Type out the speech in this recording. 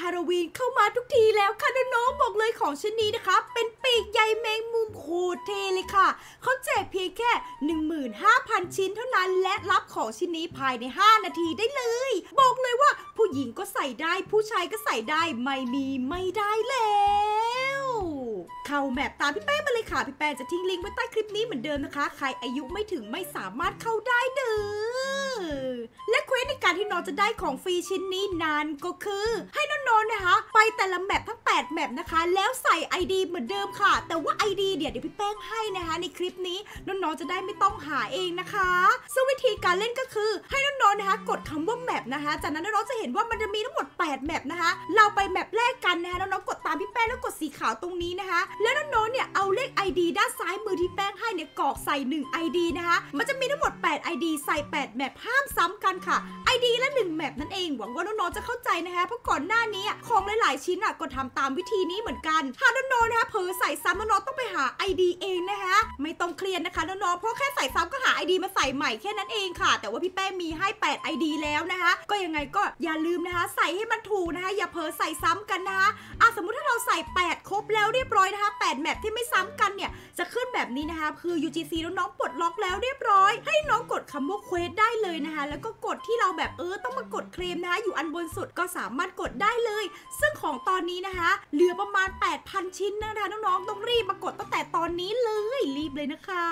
ฮาโลวีนเข้ามาทุกทีแล้วค่ะน้องๆบอกเลยของชิ้นนี้นะคะ เป็นปีกใยแมงมุมโคตรเทเลยค่ะเขาแจกเพียงแค่ 15,000 ชิ้นเท่านั้น และรับของชิ้นนี้ภายใน 5 นาทีได้เลย บอกเลยว่าผู้หญิงก็ใส่ได้ ผู้ชายก็ใส่ได้ไม่มีไม่ได้แล้ว เข้าแมปตามพี่แป้มาเลยค่ะ พี่แป้จะทิ้งลิงก์ไว้ใต้คลิปนี้เหมือนเดิมนะคะใครอายุไม่ถึงไม่สามารถเข้าได้เด้อการที่น้องจะได้ของฟรีชิ้นนี้นานก็คือ ให้น้องๆนนะคะ ไปแต่ละแมปทั้ง 8 แมปนะคะ แล้วใส่ ID เหมือนเดิมค่ะ แต่ว่า ID เดี๋ยวเดี๋ยวพี่แป้งให้นะคะในคลิปนี้น้องๆจะได้ไม่ต้องหาเองนะคะซึ่งวิธีการเล่นก็คือให้น้องนะคะกดคำว่าแมปนะคะ จากนั้นน้องๆจะเห็นว่ามันจะมีทั้งหมด 8แมปนะคะ เราไปแมปแรกกันนะคะน้องๆกดตามพี่แป้งแล้วกดสีขาวตรงนี้นะคะ แล้วน้องๆเนี่ยเอาเลข ID ด้านซ้ายมือที่แป้งให้เนี่ยกรอกใส่ 1 ID นะคะ มันจะมีทั้งหมด 8 ID ใส่ 8แมปห้ามซ้ำกันค่ะ ID ละ 1แมปนั่นเองหวังว่าน้องๆจะเข้าใจนะคะเพราะก่อนหน้านี้ของหลายๆชิ้นอ่ะก็ทำตามวิธีนี้เหมือนกันหาน้องๆนะคะเผลอใส่ซ้ำน้องๆต้องไปหา ID เองนะคะไม่ต้องเครียดนะคะน้องๆเพราะแค่ใส่ซ้ำก็หา ID มาใส่ใหม่แค่นั้นเองค่ะแต่ว่าพี่แป้งมีให้8 ID แล้วนะคะ ก็ยังไงก็อย่าลืมนะคะ ใส่ให้มันถูกนะคะ อย่าเผลอใส่ซ้ำกันนะคะอ่ะสมมุติถ้าเราใส่ 8 ครบแล้วเรียบร้อยนะคะ 8 แมปที่ไม่ซ้ำกันเนี่ย จะขึ้นแบบนี้นะคะคือ UGC น้องๆปลดล็อกแล้วเรียบร้อย ให้น้องกดคำว่าเควสได้เลยนะคะ แล้วก็กดที่เราแบบเออต้องมากดเคลมนะคะอยู่อันบนสุดก็สามารถกดได้เลย ซึ่งของตอนนี้นะคะเหลือประมาณ 8,000ชิ้นนะคะน้องๆต้องรีบมากดตั้งแต่ตอนนี้เลยรีบเลยนะคะ